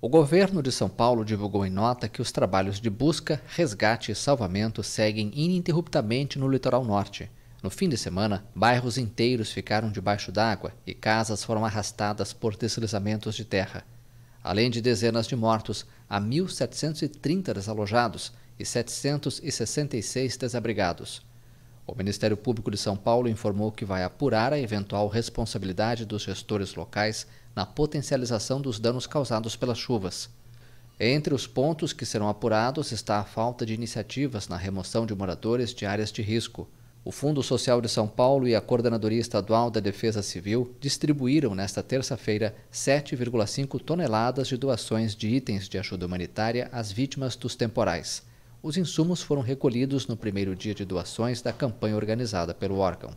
O governo de São Paulo divulgou em nota que os trabalhos de busca, resgate e salvamento seguem ininterruptamente no litoral norte. No fim de semana, bairros inteiros ficaram debaixo d'água e casas foram arrastadas por deslizamentos de terra. Além de dezenas de mortos, há 1.730 desalojados e 766 desabrigados. O Ministério Público de São Paulo informou que vai apurar a eventual responsabilidade dos gestores locais na potencialização dos danos causados pelas chuvas. Entre os pontos que serão apurados está a falta de iniciativas na remoção de moradores de áreas de risco. O Fundo Social de São Paulo e a Coordenadoria Estadual da Defesa Civil distribuíram nesta terça-feira 7,5 toneladas de doações de itens de ajuda humanitária às vítimas dos temporais. Os insumos foram recolhidos no primeiro dia de doações da campanha organizada pelo órgão.